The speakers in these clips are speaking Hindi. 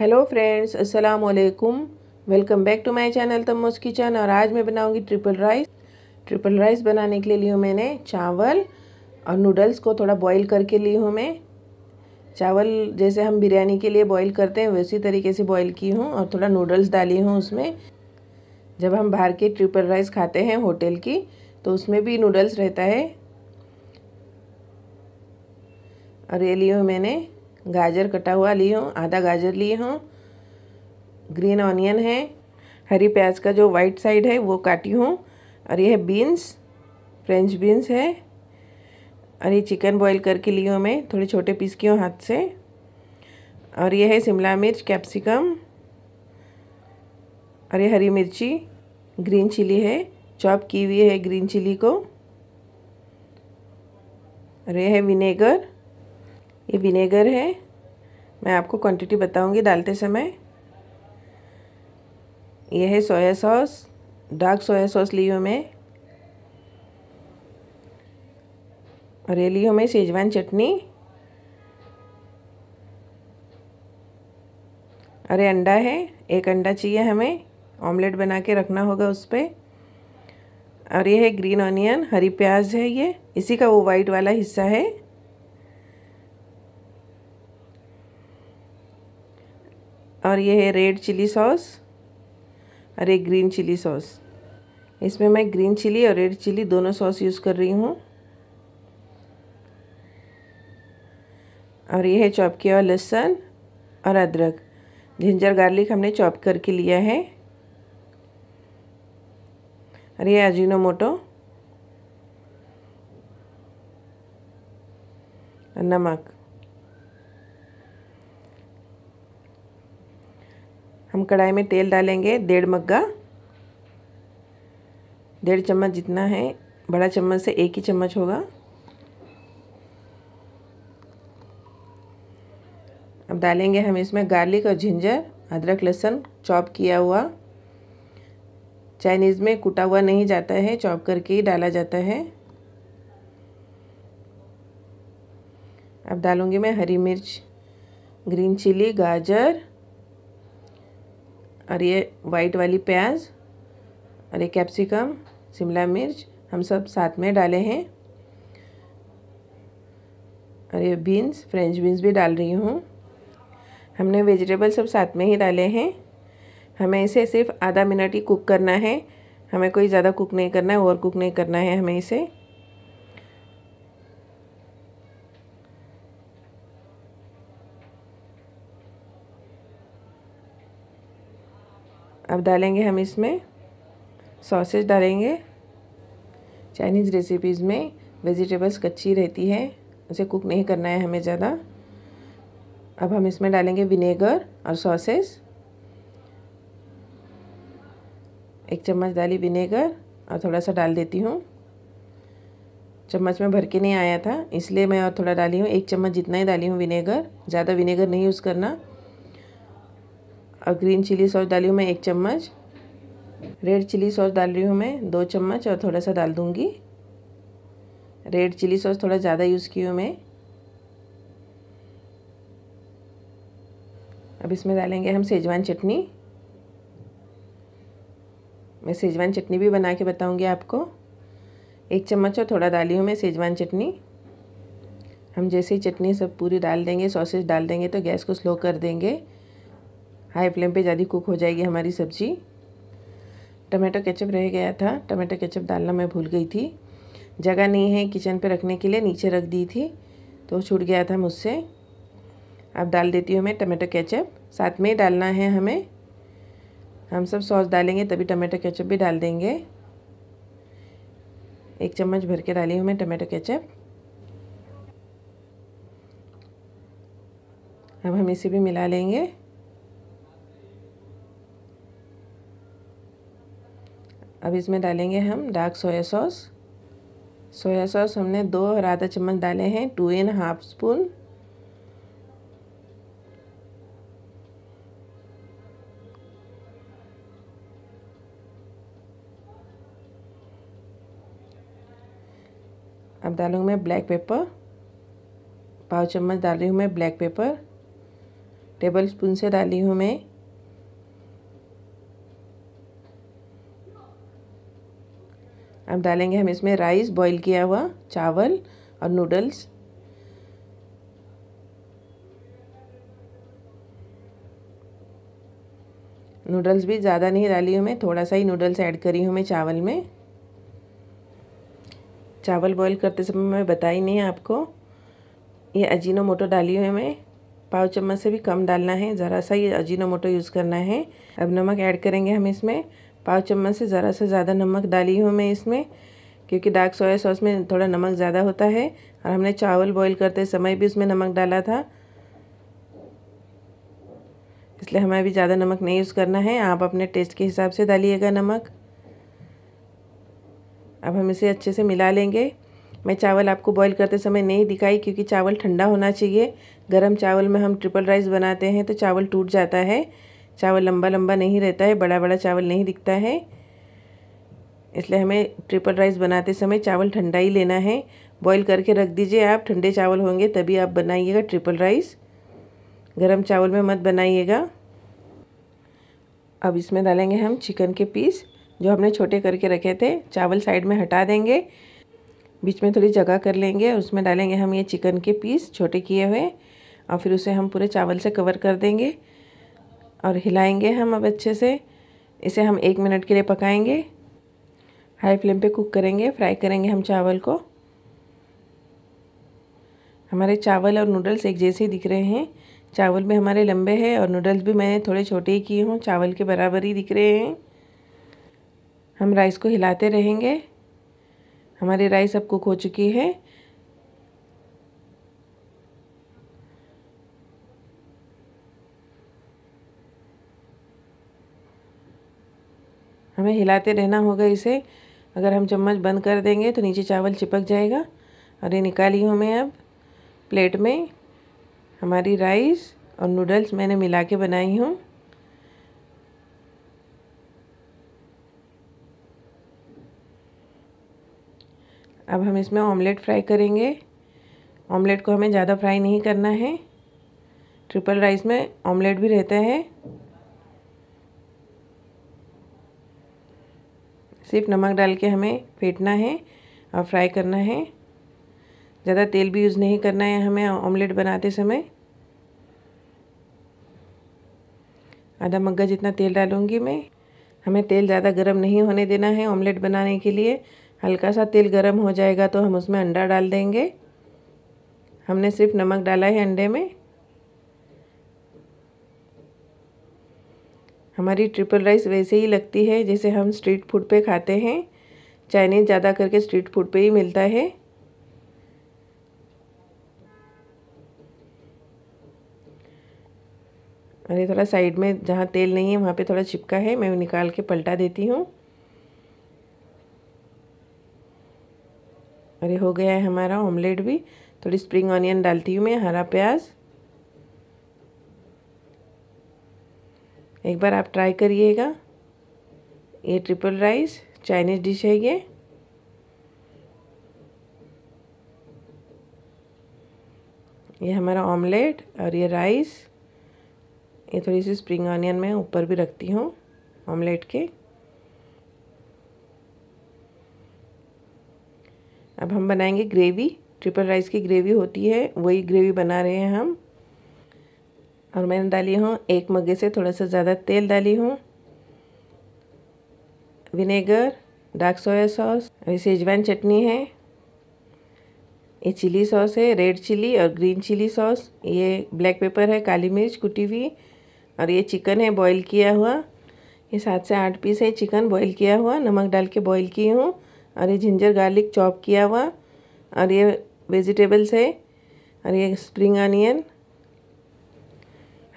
हेलो फ्रेंड्स अस्सलाम वालेकुम welcome back to my channel तमोस किचन और आज मैं बनाऊंगी ट्रिपल राइस ट्रिपल राइस बनाने के लिए ली हूँ मैंने चावल और नूडल्स को थोड़ा बॉईल करके ली हूँ मैं चावल जैसे हम बिरयानी के लिए बॉईल करते हैं वैसी तरीके से बॉईल की हूँ और थोड़ा नूडल्स डाली हूँ उसमें जब हम बाहर के ट्रिपल राइस खाते हैं होटल की तो उसमें भी नूडल्स रहता है और ये ली हूँ मैंने गाजर कटा हुआ ली हूँ आधा गाजर लिए हूँ ग्रीन ऑनियन है हरी प्याज का जो वाइट साइड है वो काटी हूँ और यह बीन्स फ्रेंच बीन्स है और ये चिकन बॉईल करके ली हूँ मैं थोड़े छोटे पीस की हूँ हाथ से और यह है शिमला मिर्च कैप्सिकम और ये हरी मिर्ची ग्रीन चिली है चॉप की हुई है ग्रीन चिली को और यह है विनेगर ये विनेगर है मैं आपको क्वांटिटी बताऊंगी डालते समय यह है soya sauce dark soya sauce ली हूँ मैं और ये ली हूँ मैं शेजवान चटनी अरे अंडा है एक अंडा चाहिए हमें ऑमलेट बना के रखना होगा उस पर और ये है ग्रीन ऑनियन हरी प्याज है ये इसी का वो वाइट वाला हिस्सा है और ये है रेड चिली सॉस और एक ग्रीन चिली सॉस इसमें मैं ग्रीन चिली और रेड चिली दोनों सॉस यूज़ कर रही हूँ और ये है चॉप किया हुआ लहसुन और अदरक जिंजर गार्लिक हमने चॉप करके लिया है और ये अजीनोमोटो नमक हम कढ़ाई में तेल डालेंगे डेढ़ मग्गा डेढ़ चम्मच जितना है बड़ा चम्मच से एक ही चम्मच होगा अब डालेंगे हम इसमें गार्लिक और जिंजर अदरक लहसुन चॉप किया हुआ चाइनीज़ में कुटा हुआ नहीं जाता है चॉप करके ही डाला जाता है अब डालूँगी मैं हरी मिर्च ग्रीन चिली गाजर और ये वाइट वाली प्याज और ये कैप्सिकम शिमला मिर्च हम सब साथ में डाले हैं और ये बीन्स फ्रेंच बीन्स भी डाल रही हूँ हमने वेजिटेबल सब साथ में ही डाले हैं हमें इसे सिर्फ आधा मिनट ही कुक करना है हमें कोई ज़्यादा कुक नहीं करना है ओवर कुक नहीं करना है हमें इसे अब डालेंगे हम इसमें सॉसेज डालेंगे चाइनीज़ रेसिपीज़ में वेजिटेबल्स कच्ची रहती है उसे कुक नहीं करना है हमें ज़्यादा अब हम इसमें डालेंगे विनेगर और सॉसेज एक चम्मच डाली विनेगर और थोड़ा सा डाल देती हूँ चम्मच में भर के नहीं आया था इसलिए मैं और थोड़ा डाली हूँ एक चम्मच जितना ही डाली हूँ विनेगर ज़्यादा विनेगर नहीं यूज़ करना और ग्रीन चिली सॉस डाली हूँ मैं एक चम्मच रेड चिली सॉस डाल रही हूँ मैं दो चम्मच और थोड़ा सा डाल दूँगी रेड चिली सॉस थोड़ा ज़्यादा यूज़ की हूँ मैं अब इसमें डालेंगे हम सेजवान चटनी मैं सेजवान चटनी भी बना के बताऊँगी आपको एक चम्मच और थोड़ा डाली हूँ मैं सेजवान चटनी हम जैसे ही चटनी सब पूरी डाल देंगे सॉसेज डाल देंगे तो गैस को स्लो कर देंगे हाई फ्लेम पे ज़्यादा कुक हो जाएगी हमारी सब्ज़ी टमाटो केचप रह गया था टमाटो केचप डालना मैं भूल गई थी जगह नहीं है किचन पे रखने के लिए नीचे रख दी थी तो छूट गया था मुझसे अब डाल देती हूँ मैं टमाटो केचप साथ में डालना है हमें हम सब सॉस डालेंगे तभी टमाटो केचप भी डाल देंगे एक चम्मच भर के डाली हूँ मैं टमाटो केचप अब हम इसे भी मिला लेंगे अब इसमें डालेंगे हम dark soya sauce soya sauce हमने दो आधा चम्मच डाले हैं टू एंड हाफ स्पून अब डालूँ मैं ब्लैक पेपर पाव चम्मच डाली हूँ मैं ब्लैक पेपर टेबल स्पून से डाली हूँ मैं अब डालेंगे हम इसमें राइस बॉईल किया हुआ चावल और नूडल्स नूडल्स भी ज़्यादा नहीं डाली हूँ मैं थोड़ा सा ही नूडल्स ऐड करी हूँ मैं चावल में चावल बॉईल करते समय मैं बताई नहीं आपको ये अजीनो मोटो डाली हुई मैं पाव चम्मच से भी कम डालना है ज़रा सा ये अजीनो मोटो यूज़ करना है अब नमक ऐड करेंगे हम इसमें पाँच चम्मच से ज़रा से ज़्यादा नमक डाली हूँ मैं इसमें क्योंकि डार्क सोया सॉस में थोड़ा नमक ज़्यादा होता है और हमने चावल बॉईल करते समय भी उसमें नमक डाला था इसलिए हमें भी ज़्यादा नमक नहीं यूज़ करना है आप अपने टेस्ट के हिसाब से डालिएगा नमक अब हम इसे अच्छे से मिला लेंगे मैं चावल आपको बॉईल करते समय नहीं दिखाई क्योंकि चावल ठंडा होना चाहिए गर्म चावल में हम ट्रिपल राइस बनाते हैं तो चावल टूट जाता है चावल लंबा लंबा नहीं रहता है बड़ा बड़ा चावल नहीं दिखता है इसलिए हमें ट्रिपल राइस बनाते समय चावल ठंडा ही लेना है बॉईल करके रख दीजिए आप ठंडे चावल होंगे तभी आप बनाइएगा ट्रिपल राइस गरम चावल में मत बनाइएगा अब इसमें डालेंगे हम चिकन के पीस जो हमने छोटे करके रखे थे चावल साइड में हटा देंगे बीच में थोड़ी जगह कर लेंगे उसमें डालेंगे हम ये चिकन के पीस छोटे किए हुए और फिर उसे हम पूरे चावल से कवर कर देंगे और हिलाएंगे हम अब अच्छे से इसे हम एक मिनट के लिए पकाएंगे हाई फ्लेम पे कुक करेंगे फ्राई करेंगे हम चावल को हमारे चावल और नूडल्स एक जैसे ही दिख रहे हैं चावल भी हमारे लंबे हैं और नूडल्स भी मैंने थोड़े छोटे ही किए हूँ चावल के बराबर ही दिख रहे हैं हम राइस को हिलाते रहेंगे हमारी राइस अब कुक हो चुकी है हमें हिलाते रहना होगा इसे अगर हम चम्मच बंद कर देंगे तो नीचे चावल चिपक जाएगा और ये निकाली हूँ मैं अब प्लेट में हमारी राइस और नूडल्स मैंने मिला के बनाई हूँ अब हम इसमें ऑमलेट फ्राई करेंगे ऑमलेट को हमें ज़्यादा फ्राई नहीं करना है ट्रिपल राइस में ऑमलेट भी रहता है सिर्फ नमक डाल के हमें फेंटना है और फ्राई करना है ज़्यादा तेल भी यूज़ नहीं करना है हमें ऑमलेट बनाते समय आधा मग्गा जितना तेल डालूँगी मैं हमें तेल ज़्यादा गर्म नहीं होने देना है ऑमलेट बनाने के लिए हल्का सा तेल गर्म हो जाएगा तो हम उसमें अंडा डाल देंगे हमने सिर्फ नमक डाला है अंडे में हमारी ट्रिपल राइस वैसे ही लगती है जैसे हम स्ट्रीट फूड पे खाते हैं चाइनीज़ ज़्यादा करके स्ट्रीट फूड पे ही मिलता है अरे थोड़ा साइड में जहाँ तेल नहीं है वहाँ पे थोड़ा चिपका है मैं निकाल के पलटा देती हूँ अरे हो गया है हमारा ऑमलेट भी थोड़ी स्प्रिंग ऑनियन डालती हूँ मैं हरा प्याज़ एक बार आप ट्राई करिएगा ये ट्रिपल राइस चाइनीज़ डिश है ये ये हमारा ऑमलेट और ये राइस ये थोड़ी सी स्प्रिंग ऑनियन मैं ऊपर भी रखती हूँ ऑमलेट के अब हम बनाएंगे ग्रेवी ट्रिपल राइस की ग्रेवी होती है वही ग्रेवी बना रहे हैं हम और मैंने डाली हूँ एक मगे से थोड़ा सा ज़्यादा तेल डाली हूँ विनेगर डार्क सोया सॉस और सेजवान चटनी है ये चिली सॉस है रेड चिली और ग्रीन चिली सॉस ये ब्लैक पेपर है काली मिर्च कुटी हुई और ये चिकन है बॉईल किया हुआ ये सात से आठ पीस है चिकन बॉईल किया हुआ नमक डाल के बॉईल की हूँ और ये जिंजर गार्लिक चॉप किया हुआ और ये वेजिटेबल्स है और ये स्प्रिंग अनियन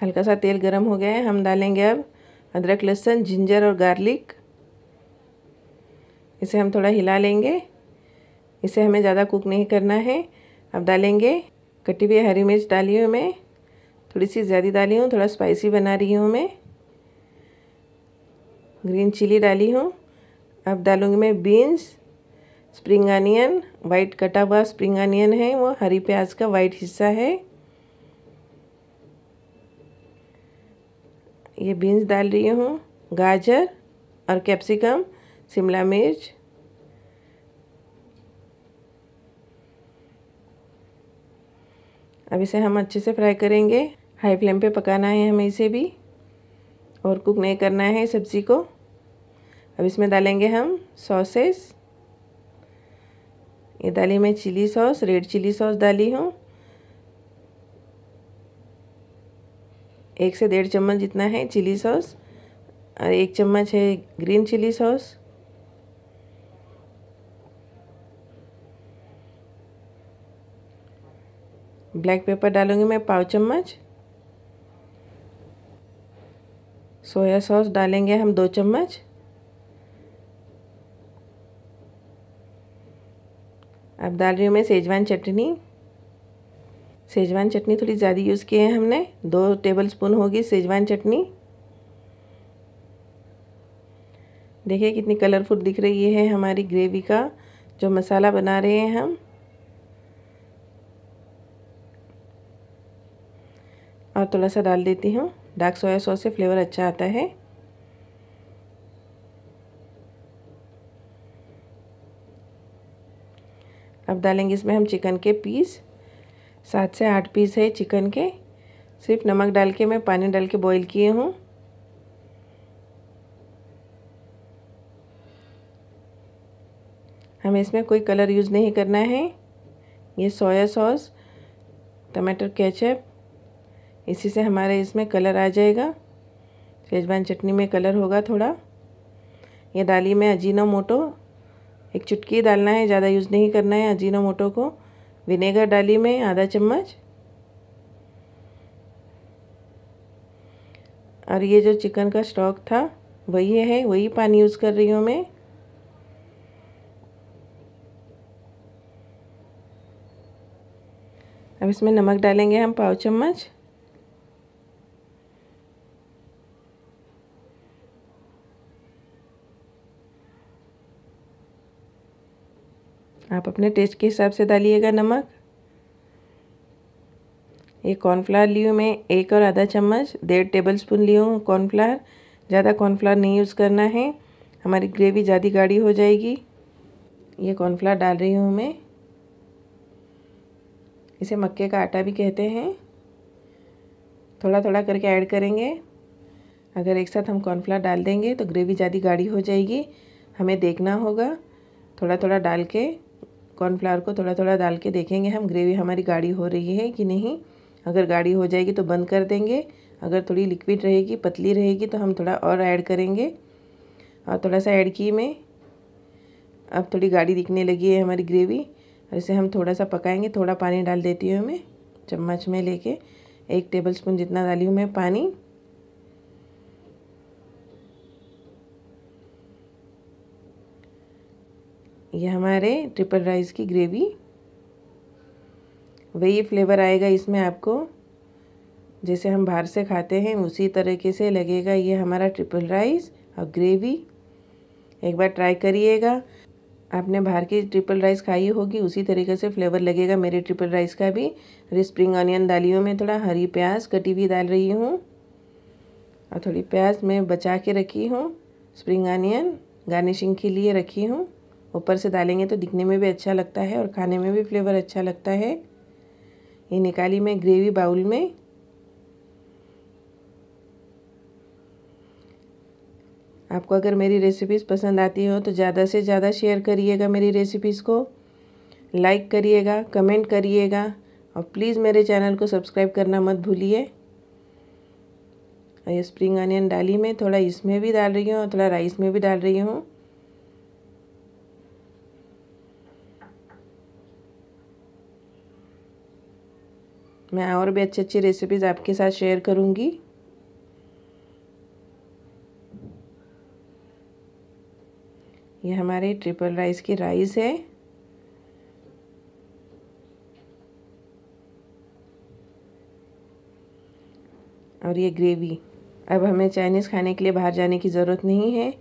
हल्का सा तेल गरम हो गया है हम डालेंगे अब अदरक लहसुन जिंजर और गार्लिक इसे हम थोड़ा हिला लेंगे इसे हमें ज़्यादा कुक नहीं करना है अब डालेंगे कटी हुई हरी मिर्च डाली हूँ मैं थोड़ी सी ज़्यादा डाली हूँ थोड़ा स्पाइसी बना रही हूँ मैं ग्रीन चिली डाली हूँ अब डालूँगी मैं बीन्स स्प्रिंग अनियन वाइट कटा हुआ स्प्रिंग अनियन है वो हरी प्याज का वाइट हिस्सा है ये बीन्स डाल रही हूँ गाजर और कैप्सिकम शिमला मिर्च अब इसे हम अच्छे से फ्राई करेंगे हाई फ्लेम पे पकाना है हमें इसे भी और कुक नहीं करना है सब्ज़ी को अब इसमें डालेंगे हम सॉसेस ये डाली मैं chilli sauce red chilli sauce डाली हूँ एक से डेढ़ चम्मच जितना है चिली सॉस और एक चम्मच है green chilli sauce black pepper डालूंगी मैं पाव चम्मच सोया सॉस डालेंगे हम दो चम्मच अब डाल रही हूँ मैं सेजवान चटनी सेजवान चटनी थोड़ी ज़्यादा यूज़ किए हैं हमने दो टेबल स्पून होगी सेजवान चटनी देखिए कितनी कलरफुल दिख रही है हमारी ग्रेवी का जो मसाला बना रहे हैं हम और थोड़ा सा डाल देती हूँ डार्क सोया सॉस से फ्लेवर अच्छा आता है अब डालेंगे इसमें हम चिकन के पीस सात से आठ पीस है चिकन के सिर्फ नमक डाल के मैं पानी डाल के बॉईल किए हूँ हमें इसमें कोई कलर यूज़ नहीं करना है ये सोया सॉस टमाटर केचप इसी से हमारे इसमें कलर आ जाएगा शेजवान चटनी में कलर होगा थोड़ा ये डाली में अजीनो मोटो एक चुटकी डालना है ज़्यादा यूज़ नहीं करना है अजीनो मोटो को विनेगर डाली मैं आधा चम्मच और ये जो चिकन का स्टॉक था वही है वही पानी यूज़ कर रही हूँ मैं अब इसमें नमक डालेंगे हम पाव चम्मच आप अपने टेस्ट के हिसाब से डालिएगा नमक ये कॉर्नफ्लावर ली हूँ मैं एक और आधा चम्मच डेढ़ टेबल स्पून ली हूँ कॉर्नफ्लावर ज़्यादा कॉर्नफ्लावर नहीं यूज़ करना है हमारी ग्रेवी ज़्यादा गाढ़ी हो जाएगी ये कॉर्नफ्लावर डाल रही हूँ मैं इसे मक्के का आटा भी कहते हैं थोड़ा थोड़ा करके ऐड करेंगे अगर एक साथ हम कॉर्नफ्लावर डाल देंगे तो ग्रेवी ज़्यादा गाढ़ी हो जाएगी हमें देखना होगा थोड़ा थोड़ा डाल के कॉर्नफ्लावर को थोड़ा थोड़ा डाल के देखेंगे हम ग्रेवी हमारी गाढ़ी हो रही है कि नहीं अगर गाढ़ी हो जाएगी तो बंद कर देंगे अगर थोड़ी लिक्विड रहेगी पतली रहेगी तो हम थोड़ा और ऐड करेंगे और थोड़ा सा ऐड की मैं अब थोड़ी गाढ़ी दिखने लगी है हमारी ग्रेवी और इसे हम थोड़ा सा पकाएंगे थोड़ा पानी डाल देती हूँ मैं चम्मच में लेके एक टेबल स्पून जितना डाली हूँ मैं पानी ये हमारे ट्रिपल राइस की ग्रेवी वही फ्लेवर आएगा इसमें आपको जैसे हम बाहर से खाते हैं उसी तरीके से लगेगा ये हमारा ट्रिपल राइस और ग्रेवी एक बार ट्राई करिएगा आपने बाहर की ट्रिपल राइस खाई होगी उसी तरीके से फ्लेवर लगेगा मेरे ट्रिपल राइस का भी अरे स्प्रिंग ऑनियन डालियों में थोड़ा हरी प्याज कटी हुई डाल रही हूँ और थोड़ी प्याज मैं बचा के रखी हूँ स्प्रिंग ऑनियन गार्निशिंग के लिए रखी हूँ ऊपर से डालेंगे तो दिखने में भी अच्छा लगता है और खाने में भी फ्लेवर अच्छा लगता है ये निकाली मैं ग्रेवी बाउल में आपको अगर मेरी रेसिपीज़ पसंद आती हो तो ज़्यादा से ज़्यादा शेयर करिएगा मेरी रेसिपीज़ को लाइक करिएगा कमेंट करिएगा और प्लीज़ मेरे चैनल को सब्सक्राइब करना मत भूलिए ये स्प्रिंग अनियन डाली मैं थोड़ा इसमें भी डाल रही हूँ और थोड़ा राइस में भी डाल रही हूँ मैं और भी अच्छी अच्छी रेसिपीज़ आपके साथ शेयर करूँगी ये हमारे ट्रिपल राइस की राइस है और ये ग्रेवी अब हमें चाइनीज़ खाने के लिए बाहर जाने की ज़रूरत नहीं है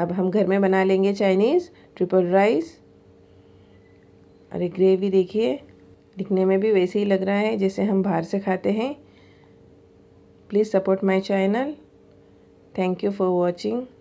अब हम घर में बना लेंगे चाइनीज़ ट्रिपल राइस और ये ग्रेवी देखिए दिखने में भी वैसे ही लग रहा है जैसे हम बाहर से खाते हैं please support my channel thank you for watching